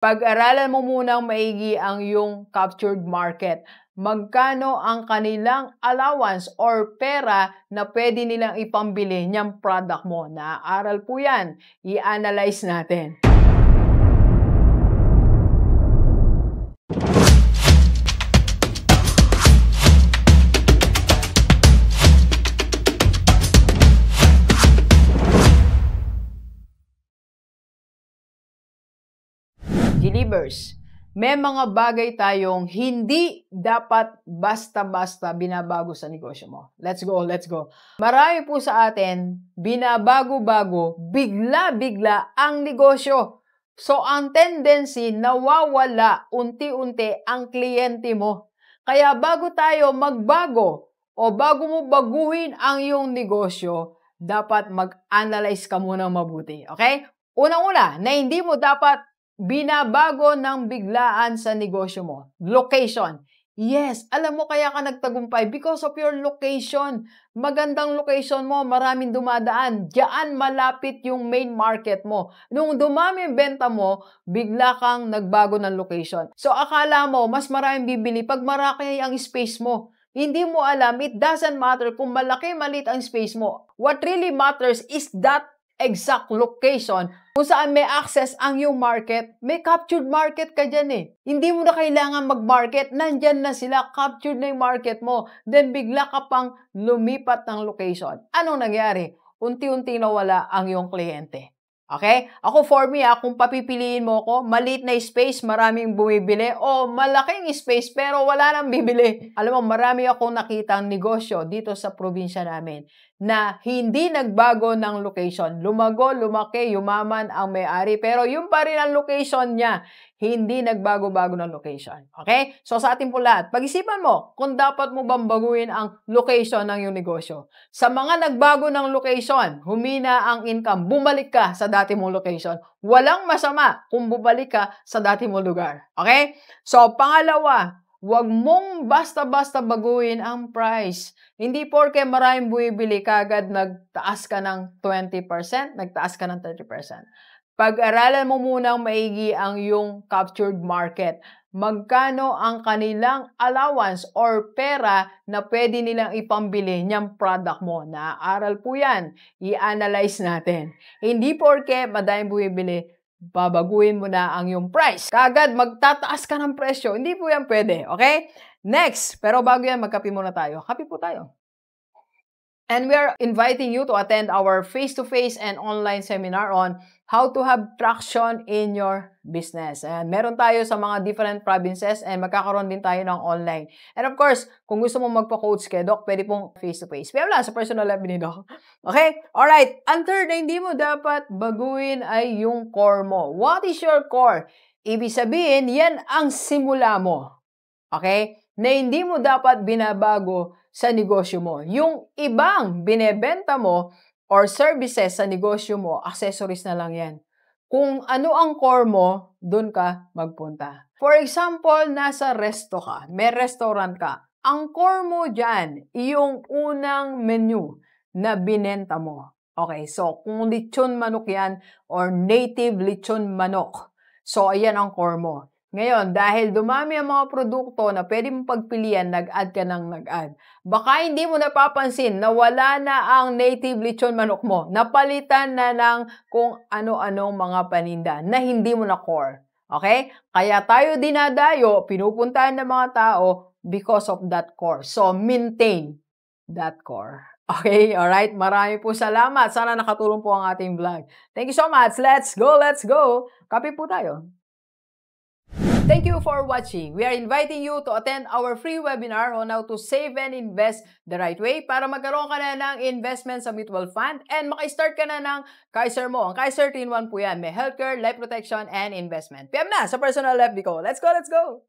Pag-aralan mo munang maigi ang iyong captured market. Magkano ang kanilang allowance or pera na pwede nilang ipambili niyang product mo? Naaaral po yan. I-analyze natin. believers, may mga bagay tayong hindi dapat basta-basta binabago sa negosyo mo. Let's go, let's go. Marami po sa atin, binabago-bago, bigla-bigla ang negosyo. So, ang tendency, nawawala unti-unti ang kliyente mo. Kaya bago tayo magbago o bago mo baguhin ang iyong negosyo, dapat mag-analyze ka muna mabuti. Okay? Unang-una, na hindi mo dapat binabago ng biglaan sa negosyo mo. Location. Yes, alam mo kaya ka nagtagumpay because of your location. Magandang location mo, maraming dumadaan. Diyan malapit yung main market mo. Nung dumami yung benta mo, bigla kang nagbago ng location. So akala mo, mas maraming bibili pag maraki ang space mo. Hindi mo alam, it doesn't matter kung malaki, maliit ang space mo. What really matters is that exact location kung saan may access ang iyong market, may captured market ka dyan eh. Hindi mo na kailangan mag-market, nandyan na sila, captured na yung market mo. Then bigla ka pang lumipat ng location. Anong nangyari? Unti-unti nawala ang iyong kliyente. Okay? Ako for me, ah, kung papipiliin mo ko, maliit na space, maraming bumibili, o oh, malaking space pero wala nang bibili. Alam mo, marami akong nakitang negosyo dito sa probinsya namin na hindi nagbago ng location. Lumago, lumaki, yumaman ang may-ari, pero yun pa rin ang location niya hindi nagbago-bago ng location. Okay? So sa ating po lahat, pag-isipan mo kung dapat mo bang baguhin ang location ng iyong negosyo. Sa mga nagbago ng location, humina ang income, bumalik ka sa dati mong location. Walang masama kung bumalik ka sa dati mong lugar. Okay? So pangalawa, Huwag mong basta-basta baguhin ang price. Hindi porke maraming buibili kagad nagtaas ka ng 20%, nagtaas ka ng 30%. Pag-aralan mo munang maigi ang iyong captured market. Magkano ang kanilang allowance or pera na pwede nilang ipambili niyang product mo? Naaaral po yan. I-analyze natin. Hindi porke madaming bumibili, babaguhin mo na ang iyong price. Kagad, magtataas ka ng presyo. Hindi po yan pwede, okay? Next, pero bago yan, magkapi muna tayo. Kapi po tayo. And we are inviting you to attend our face-to-face and online seminar on how to have traction in your business. And meron tayo sa mga different provinces and magkakaroon din tayo ng online. And of course, kung gusto mong magpa-coach kay Doc, pwede pong face-to-face. Pero wala, sa personal level ni Doc. Okay? Alright. Ang third na hindi mo dapat baguhin ay yung core mo. What is your core? Ibig sabihin, yan ang simula mo. Okay? na hindi mo dapat binabago sa negosyo mo. Yung ibang binebenta mo or services sa negosyo mo, accessories na lang yan. Kung ano ang core mo, dun ka magpunta. For example, nasa resto ka, may restaurant ka. Ang core mo dyan, yung unang menu na binenta mo. Okay, so kung lechon manok yan or native lechon manok. So, ayan ang core mo. Ngayon, dahil dumami ang mga produkto na pwede mong pagpilian, nag-add ka ng nag-add. Baka hindi mo napapansin na wala na ang native lechon manok mo. Napalitan na ng kung ano-anong mga paninda na hindi mo na core. Okay? Kaya tayo dinadayo, pinupuntahan ng mga tao because of that core. So, maintain that core. Okay, alright. Marami po salamat. Sana nakatulong po ang ating vlog. Thank you so much. Let's go, let's go. Copy po tayo. Thank you for watching. We are inviting you to attend our free webinar on how to save and invest the right way para magkaroon ka na ng investment sa mutual fund and maka-start ka na ng Kaiser mo. Ang Kaiser 3-in-1 po yan. May healthcare, life protection, and investment. PM na sa personal FB ko. Let's go, let's go!